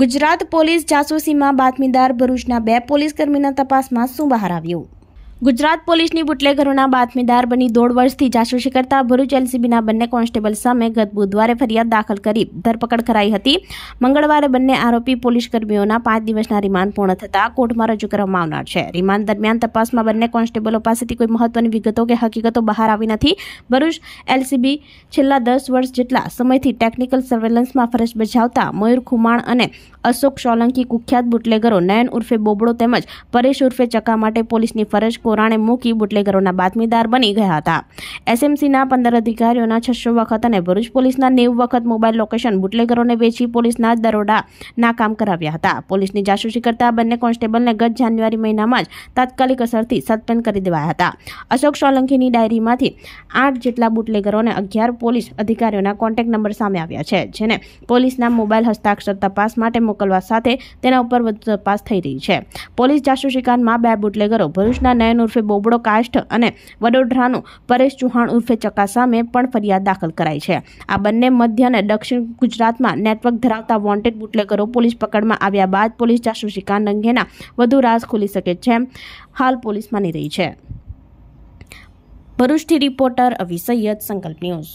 Gujarat police જાસૂસીમાં બાતમીદાર ભરૂચના બે પોલીસકર્મીના તપાસમાં શું બહાર આવ્યું ગુજરાત પોલીસની બુટલેઘરોના બાતમીદાર બની દોઢ વર્ષથી જાસૂસી કરતા ભરૂચ એલસીબીના બંને કોન્સ્ટેબલ સામે ગત બુધવારે ફરિયાદ દાખલ કરી ધરપકડ કરાઈ હતી મંગળવારે બંને આરોપી પોલીસ કર્મીઓના પાંચ દિવસના રિમાન્ડ પૂર્ણ થતાં કોર્ટમાં રજૂ કરવામાં આવનાર છે રિમાન્ડ દરમિયાન તપાસમાં બંને કોન્સ્ટેબલો પાસેથી કોઈ મહત્વની વિગતો કે હકીકતો બહાર આવી નથી ભરૂચ એલસીબી છેલ્લા દસ વર્ષ જેટલા સમયથી ટેકનિકલ સર્વેલન્સમાં ફરજ બજાવતા મયુર ખુમાણ અને અશોક સોલંકી કુખ્યાત બુટલેગરો નયન ઉર્ફે બોબડો તેમજ પરેશ ઉર્ફે ચકા માટે પોલીસની ફરજ કોરાણે મૂકી બુટલેગરોના બાતમીદાર બની ગયા હતા એસએમસીના પંદર અધિકારીઓના છસો વખત અને ભરૂચ પોલીસના નેવ વખત મોબાઈલ લોકેશન બુટલેગરોને વેચી પોલીસના દરોડાના કામ કરાવ્યા હતા પોલીસની જાસૂસી કરતા બંને કોન્સ્ટેબલને ગત જાન્યુઆરી મહિનામાં જ તાત્કાલિક અસરથી સસ્પેન્ડ કરી દેવાયા હતા અશોક સોલંકીની ડાયરીમાંથી આઠ જેટલા બુટલેગરો અને અગિયાર પોલીસ અધિકારીઓના કોન્ટેક્ટ નંબર સામે આવ્યા છે જેને પોલીસના મોબાઈલ હસ્તાક્ષર તપાસ માટે મોકલવા સાથે તેના ઉપર વધુ તપાસ થઈ રહી છે પોલીસ જાસૂસી કાંડમાં બે બુટલેગરો ભરૂચના નયન હુસેન ઉર્ફે બોબડો કાસ્ટ અને વડોદરાનું પરેશ ચૌહાણ ઉર્ફે ચકા સામે પણ ફરિયાદ દાખલ કરાઈ છે આ બંને મધ્ય અને દક્ષિણ ગુજરાતમાં નેટવર્ક ધરાવતા વોન્ટેડ બુટલેકરો પોલીસ પકડમાં આવ્યા બાદ પોલીસ જાસૂસી કાંડ અંગેના વધુ રાસ ખોલી શકે છે હાલ પોલીસ માની રહી છે ભરૂચથી રિપોર્ટર અવી સૈયદ સંકલ્પ ન્યૂઝ